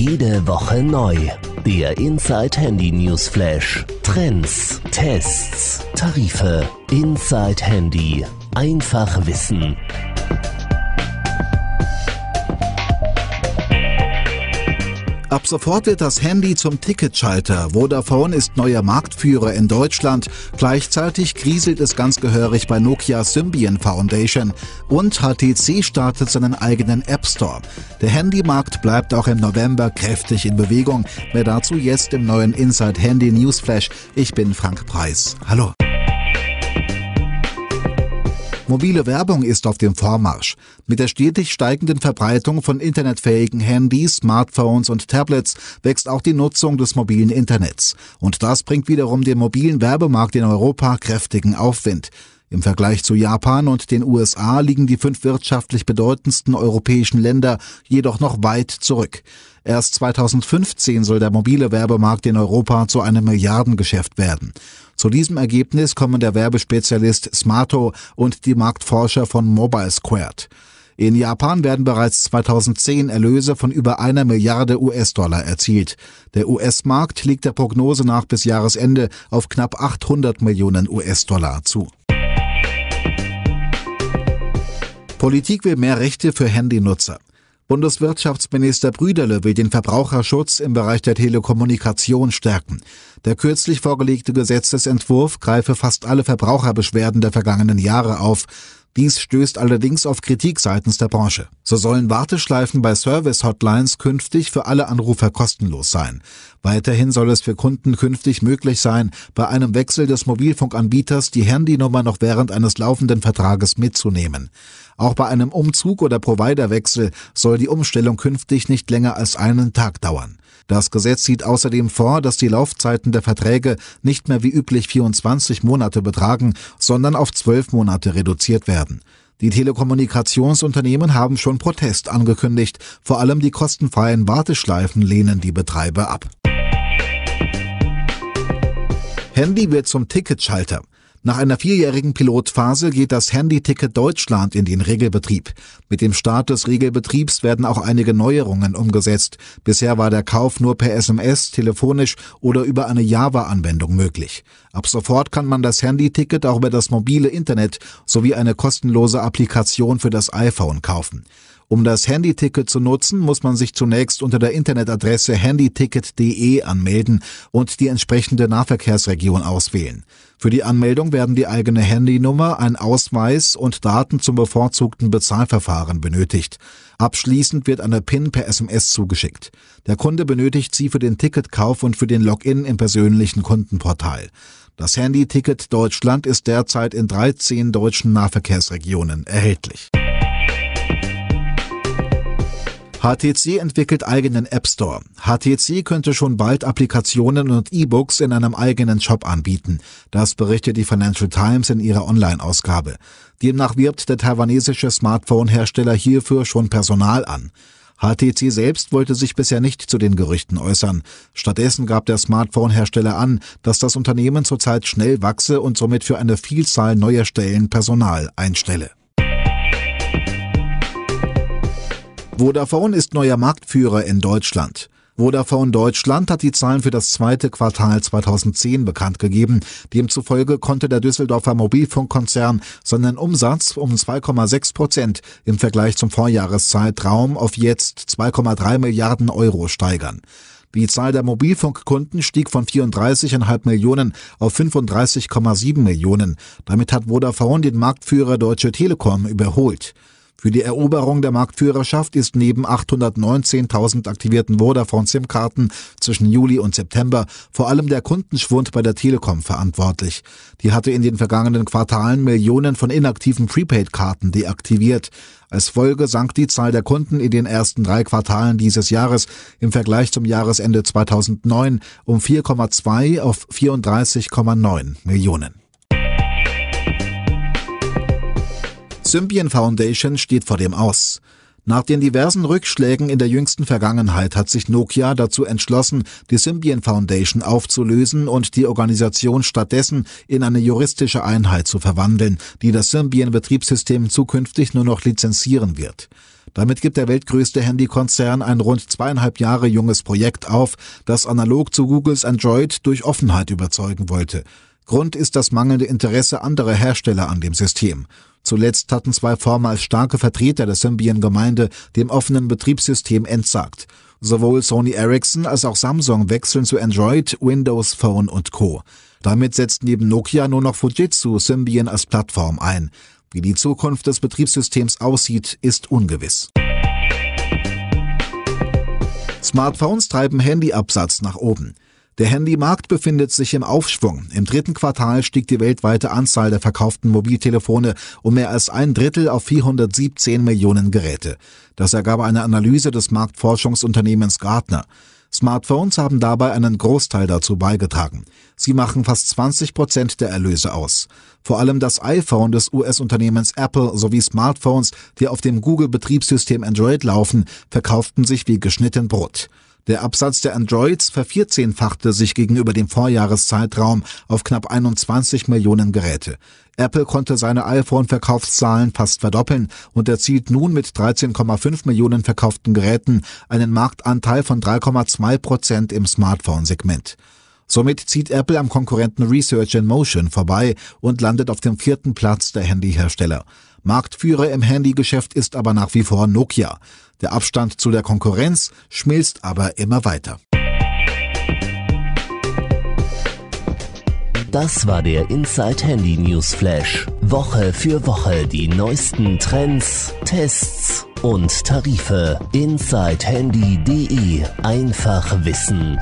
Jede Woche neu. Der Inside Handy News Flash. Trends, Tests, Tarife. Inside Handy. Einfach wissen. Ab sofort wird das Handy zum Ticketschalter. Vodafone ist neuer Marktführer in Deutschland. Gleichzeitig kriselt es ganz gehörig bei Nokia Symbian Foundation. Und HTC startet seinen eigenen App Store. Der Handymarkt bleibt auch im November kräftig in Bewegung. Mehr dazu jetzt im neuen Inside Handy Newsflash. Ich bin Frank Preis. Hallo. Mobile Werbung ist auf dem Vormarsch. Mit der stetig steigenden Verbreitung von internetfähigen Handys, Smartphones und Tablets wächst auch die Nutzung des mobilen Internets. Und das bringt wiederum dem mobilen Werbemarkt in Europa kräftigen Aufwind. Im Vergleich zu Japan und den USA liegen die fünf wirtschaftlich bedeutendsten europäischen Länder jedoch noch weit zurück. Erst 2015 soll der mobile Werbemarkt in Europa zu einem Milliardengeschäft werden. Zu diesem Ergebnis kommen der Werbespezialist Smarto und die Marktforscher von Mobile Squared. In Japan werden bereits 2010 Erlöse von über einer Milliarde US-Dollar erzielt. Der US-Markt liegt der Prognose nach bis Jahresende auf knapp 800 Millionen US-Dollar zu. Politik will mehr Rechte für Handynutzer. Bundeswirtschaftsminister Brüderle will den Verbraucherschutz im Bereich der Telekommunikation stärken. Der kürzlich vorgelegte Gesetzesentwurf greife fast alle Verbraucherbeschwerden der vergangenen Jahre auf. Dies stößt allerdings auf Kritik seitens der Branche. So sollen Warteschleifen bei Service-Hotlines künftig für alle Anrufer kostenlos sein. Weiterhin soll es für Kunden künftig möglich sein, bei einem Wechsel des Mobilfunkanbieters die Handynummer noch während eines laufenden Vertrages mitzunehmen. Auch bei einem Umzug oder Providerwechsel soll die Umstellung künftig nicht länger als einen Tag dauern. Das Gesetz sieht außerdem vor, dass die Laufzeiten der Verträge nicht mehr wie üblich 24 Monate betragen, sondern auf 12 Monate reduziert werden werden. Die Telekommunikationsunternehmen haben schon Protest angekündigt. Vor allem die kostenfreien Warteschleifen lehnen die Betreiber ab. Handy wird zum Ticketschalter. Nach einer vierjährigen Pilotphase geht das Handyticket Deutschland in den Regelbetrieb. Mit dem Start des Regelbetriebs werden auch einige Neuerungen umgesetzt. Bisher war der Kauf nur per SMS, telefonisch oder über eine Java-Anwendung möglich. Ab sofort kann man das Handyticket auch über das mobile Internet sowie eine kostenlose Applikation für das iPhone kaufen. Um das Handyticket zu nutzen, muss man sich zunächst unter der Internetadresse handyticket.de anmelden und die entsprechende Nahverkehrsregion auswählen. Für die Anmeldung werden die eigene Handynummer, ein Ausweis und Daten zum bevorzugten Bezahlverfahren benötigt. Abschließend wird eine PIN per SMS zugeschickt. Der Kunde benötigt sie für den Ticketkauf und für den Login im persönlichen Kundenportal. Das Handyticket Deutschland ist derzeit in 13 deutschen Nahverkehrsregionen erhältlich. HTC entwickelt eigenen App Store. HTC könnte schon bald Applikationen und E-Books in einem eigenen Shop anbieten. Das berichtet die Financial Times in ihrer Online-Ausgabe. Demnach wirbt der taiwanesische Smartphone-Hersteller hierfür schon Personal an. HTC selbst wollte sich bisher nicht zu den Gerüchten äußern. Stattdessen gab der Smartphone-Hersteller an, dass das Unternehmen zurzeit schnell wachse und somit für eine Vielzahl neuer Stellen Personal einstelle. Vodafone ist neuer Marktführer in Deutschland. Vodafone Deutschland hat die Zahlen für das zweite Quartal 2010 bekannt gegeben. Demzufolge konnte der Düsseldorfer Mobilfunkkonzern seinen Umsatz um 2,6 Prozent im Vergleich zum Vorjahreszeitraum auf jetzt 2,3 Milliarden Euro steigern. Die Zahl der Mobilfunkkunden stieg von 34,5 Millionen auf 35,7 Millionen. Damit hat Vodafone den Marktführer Deutsche Telekom überholt. Für die Eroberung der Marktführerschaft ist neben 819.000 aktivierten Vodafone-SIM-Karten zwischen Juli und September vor allem der Kundenschwund bei der Telekom verantwortlich. Die hatte in den vergangenen Quartalen Millionen von inaktiven Prepaid-Karten deaktiviert. Als Folge sank die Zahl der Kunden in den ersten drei Quartalen dieses Jahres im Vergleich zum Jahresende 2009 um 4,2 auf 34,9 Millionen. Symbian Foundation steht vor dem Aus. Nach den diversen Rückschlägen in der jüngsten Vergangenheit hat sich Nokia dazu entschlossen, die Symbian Foundation aufzulösen und die Organisation stattdessen in eine juristische Einheit zu verwandeln, die das Symbian Betriebssystem zukünftig nur noch lizenzieren wird. Damit gibt der weltgrößte Handykonzern ein rund zweieinhalb Jahre junges Projekt auf, das analog zu Googles Android durch Offenheit überzeugen wollte. Grund ist das mangelnde Interesse anderer Hersteller an dem System. Zuletzt hatten zwei vormals starke Vertreter der Symbian-Gemeinde dem offenen Betriebssystem entsagt. Sowohl Sony Ericsson als auch Samsung wechseln zu Android, Windows Phone und Co. Damit setzt neben Nokia nur noch Fujitsu Symbian als Plattform ein. Wie die Zukunft des Betriebssystems aussieht, ist ungewiss. Smartphones treiben Handyabsatz nach oben. Der Handymarkt befindet sich im Aufschwung. Im dritten Quartal stieg die weltweite Anzahl der verkauften Mobiltelefone um mehr als ein Drittel auf 417 Millionen Geräte. Das ergab eine Analyse des Marktforschungsunternehmens Gartner. Smartphones haben dabei einen Großteil dazu beigetragen. Sie machen fast 20 Prozent der Erlöse aus. Vor allem das iPhone des US-Unternehmens Apple sowie Smartphones, die auf dem Google-Betriebssystem Android laufen, verkauften sich wie geschnitten Brot. Der Absatz der Androids vervierzehnfachte sich gegenüber dem Vorjahreszeitraum auf knapp 21 Millionen Geräte. Apple konnte seine iPhone-Verkaufszahlen fast verdoppeln und erzielt nun mit 13,5 Millionen verkauften Geräten einen Marktanteil von 3,2 Prozent im Smartphone-Segment. Somit zieht Apple am Konkurrenten Research in Motion vorbei und landet auf dem vierten Platz der Handyhersteller. Marktführer im Handygeschäft ist aber nach wie vor Nokia. Der Abstand zu der Konkurrenz schmilzt aber immer weiter. Das war der Inside Handy News Flash. Woche für Woche die neuesten Trends, Tests und Tarife. InsideHandy.de. Einfach wissen.